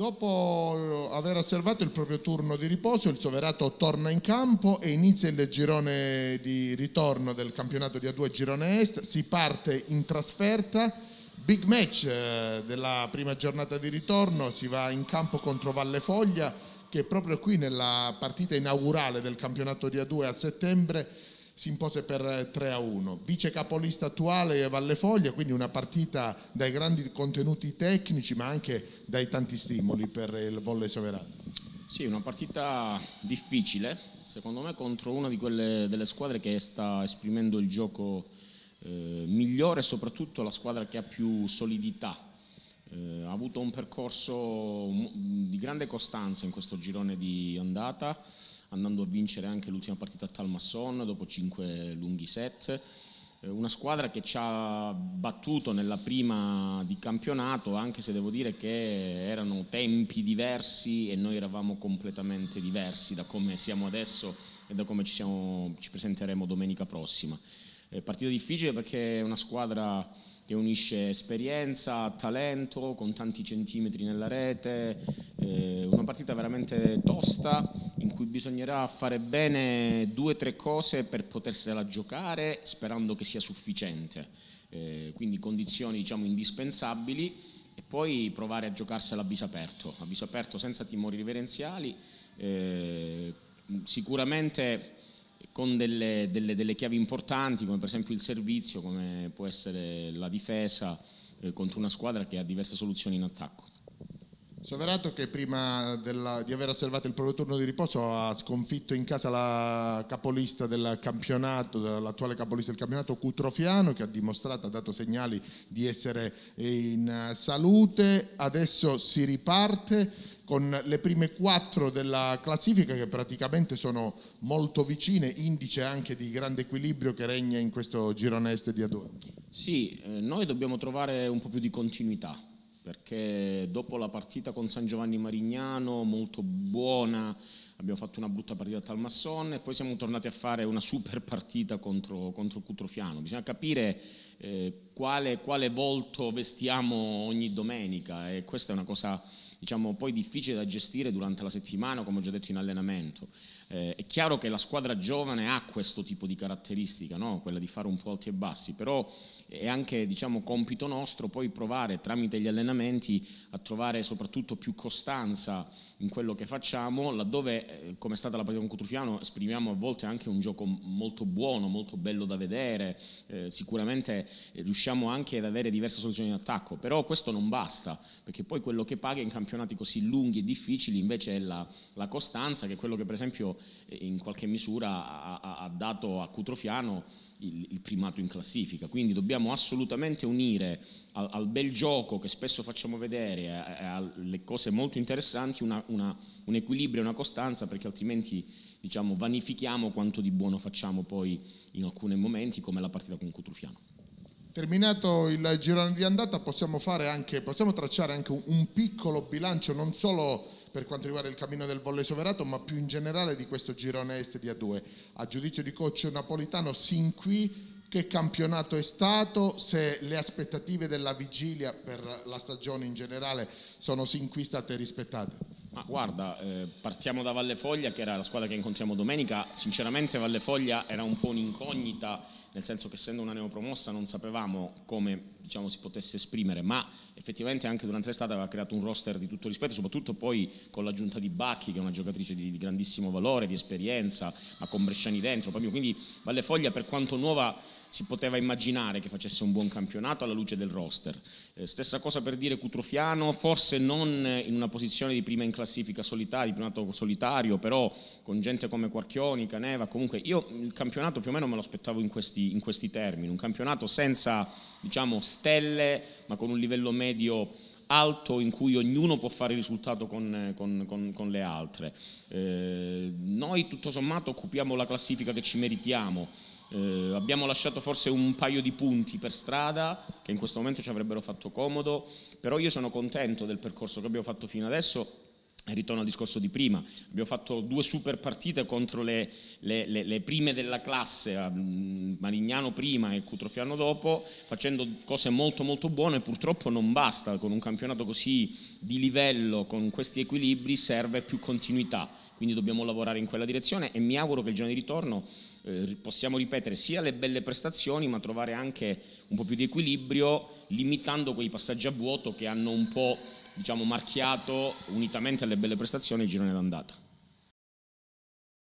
Dopo eh, aver osservato il proprio turno di riposo, il Soverato torna in campo e inizia il girone di ritorno del campionato di A2 Girone Est. Si parte in trasferta. Big match eh, della prima giornata di ritorno, si va in campo contro Valle Foglia che proprio qui nella partita inaugurale del campionato di A2 a settembre si impose per 3 eh, a 1. Vice capolista attuale Valle Foglia, quindi una partita dai grandi contenuti tecnici ma anche dai tanti stimoli per il volle soverano. Sì, una partita difficile, secondo me contro una di quelle delle squadre che sta esprimendo il gioco eh, migliore soprattutto la squadra che ha più solidità. Eh, ha avuto un percorso mm, di grande costanza in questo girone di andata andando a vincere anche l'ultima partita a Talmasson dopo cinque lunghi set. Eh, una squadra che ci ha battuto nella prima di campionato, anche se devo dire che erano tempi diversi e noi eravamo completamente diversi da come siamo adesso e da come ci, siamo, ci presenteremo domenica prossima. Eh, partita difficile perché è una squadra che unisce esperienza, talento, con tanti centimetri nella rete, eh, una partita veramente tosta in cui bisognerà fare bene due o tre cose per potersela giocare sperando che sia sufficiente, eh, quindi condizioni diciamo, indispensabili e poi provare a giocarsela a viso aperto, a viso aperto senza timori riverenziali, eh, sicuramente con delle, delle, delle, chiavi importanti come per esempio il servizio, come può essere la difesa eh, contro una squadra che ha diverse soluzioni in attacco. Soverato che prima della, di aver osservato il proprio turno di riposo ha sconfitto in casa la capolista del campionato, l'attuale capolista del campionato Cutrofiano che ha dimostrato, ha dato segnali di essere in salute, adesso si riparte con le prime quattro della classifica che praticamente sono molto vicine, indice anche di grande equilibrio che regna in questo girone est di a Sì, eh, noi dobbiamo trovare un po' più di continuità perché dopo la partita con San Giovanni Marignano, molto buona, abbiamo fatto una brutta partita a Talmasson e poi siamo tornati a fare una super partita contro, contro Cutrofiano. Bisogna capire eh, quale, quale, volto vestiamo ogni domenica e questa è una cosa diciamo, poi difficile da gestire durante la settimana, come ho già detto in allenamento. Eh, è chiaro che la squadra giovane ha questo tipo di caratteristica, no? quella di fare un po' alti e bassi, però è anche diciamo, compito nostro poi provare tramite gli allenamenti a trovare soprattutto più costanza in quello che facciamo, laddove eh, come è stata la partita con Cotrufiano, esprimiamo a volte anche un gioco molto buono, molto bello da vedere, eh, sicuramente eh, riusciamo anche ad avere diverse soluzioni di attacco, però questo non basta, perché poi quello che paga in campionati così lunghi e difficili invece è la, la costanza, che è quello che per esempio eh, in qualche misura ha, ha dato a Cotrufiano il, il, primato in classifica, quindi dobbiamo assolutamente unire al, al bel gioco che spesso facciamo vedere, a, eh, eh, alle cose molto interessanti, una, una, un equilibrio e una costanza perché altrimenti diciamo, vanifichiamo quanto di buono facciamo poi in alcuni momenti come la partita con Cutrufiano. Terminato il girone di andata possiamo, anche, possiamo tracciare anche un, piccolo bilancio non solo per quanto riguarda il cammino del volle soverato, ma più in generale di questo girone est di A2. A giudizio di coach napolitano, sin qui che campionato è stato, se le aspettative della vigilia per la stagione in generale sono sin qui state rispettate? Ma guarda, eh, partiamo da Valle Foglia, che era la squadra che incontriamo domenica. Sinceramente Valle Foglia era un po' un'incognita, nel senso che essendo una neopromossa non sapevamo come diciamo, si potesse esprimere, ma effettivamente anche durante l'estate aveva creato un roster di tutto rispetto, soprattutto poi con l'aggiunta di Bacchi, che è una giocatrice di, di grandissimo valore, di esperienza, ma con Bresciani dentro. Proprio. Quindi Valle Foglia, per quanto nuova, si poteva immaginare che facesse un buon campionato alla luce del roster. Eh, stessa cosa per dire Cutrofiano, forse non in una posizione di prima in classifica, classifica solitaria, campionato solitario, però con gente come Quarchioni, Caneva, comunque io il campionato più o meno me lo aspettavo in questi, in questi termini, un campionato senza diciamo, stelle ma con un livello medio alto in cui ognuno può fare il risultato con, con, con, con le altre. Eh, noi tutto sommato occupiamo la classifica che ci meritiamo, eh, abbiamo lasciato forse un paio di punti per strada che in questo momento ci avrebbero fatto comodo, però io sono contento del percorso che abbiamo fatto fino adesso Ritorno al discorso di prima, abbiamo fatto due super partite contro le, le, le, le prime della classe, mm, Marignano prima e Cutrofiano dopo, facendo cose molto molto buone, purtroppo non basta, con un campionato così di livello, con questi equilibri serve più continuità, quindi dobbiamo lavorare in quella direzione e mi auguro che il giorno di ritorno eh, possiamo ripetere sia le belle prestazioni ma trovare anche un po' più di equilibrio limitando quei passaggi a vuoto che hanno un po' diciamo, marchiato unitamente alle belle prestazioni il girone d'andata.